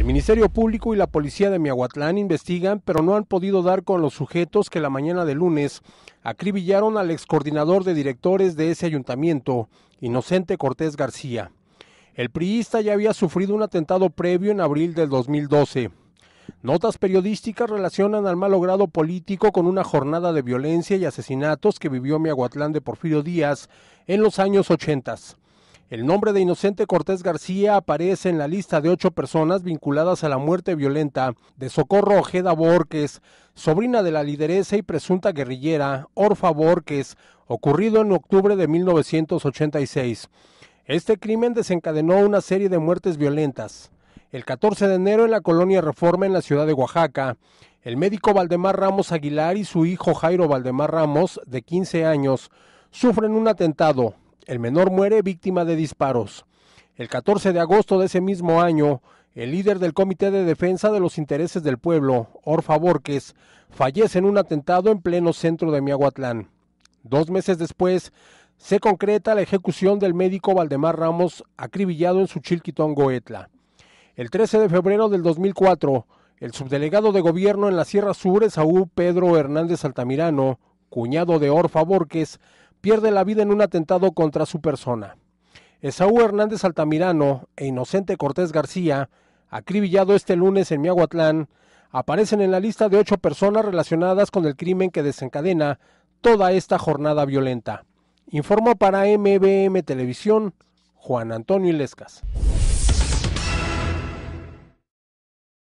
El Ministerio Público y la Policía de Miahuatlán investigan, pero no han podido dar con los sujetos que la mañana de lunes acribillaron al excoordinador de directores de ese ayuntamiento, Inocente Cortés García. El priista ya había sufrido un atentado previo en abril del 2012. Notas periodísticas relacionan al malogrado político con una jornada de violencia y asesinatos que vivió Miahuatlán de Porfirio Díaz en los años 80. El nombre de Inocente Cortés García aparece en la lista de ocho personas vinculadas a la muerte violenta de Socorro Ojeda Borques, sobrina de la lideresa y presunta guerrillera Orfa Borques, ocurrido en octubre de 1986. Este crimen desencadenó una serie de muertes violentas. El 14 de enero en la colonia Reforma en la ciudad de Oaxaca, el médico Valdemar Ramos Aguilar y su hijo Jairo Valdemar Ramos, de 15 años, sufren un atentado el menor muere víctima de disparos. El 14 de agosto de ese mismo año, el líder del Comité de Defensa de los Intereses del Pueblo, Orfa Borques, fallece en un atentado en pleno centro de Miahuatlán. Dos meses después, se concreta la ejecución del médico Valdemar Ramos, acribillado en su chilquitón Goetla. El 13 de febrero del 2004, el subdelegado de gobierno en la Sierra Sur, Esaú Pedro Hernández Altamirano, cuñado de Orfa Borques pierde la vida en un atentado contra su persona. Esaú Hernández Altamirano e Inocente Cortés García, acribillado este lunes en Miahuatlán, aparecen en la lista de ocho personas relacionadas con el crimen que desencadena toda esta jornada violenta. Informó para MBM Televisión Juan Antonio Ilescas.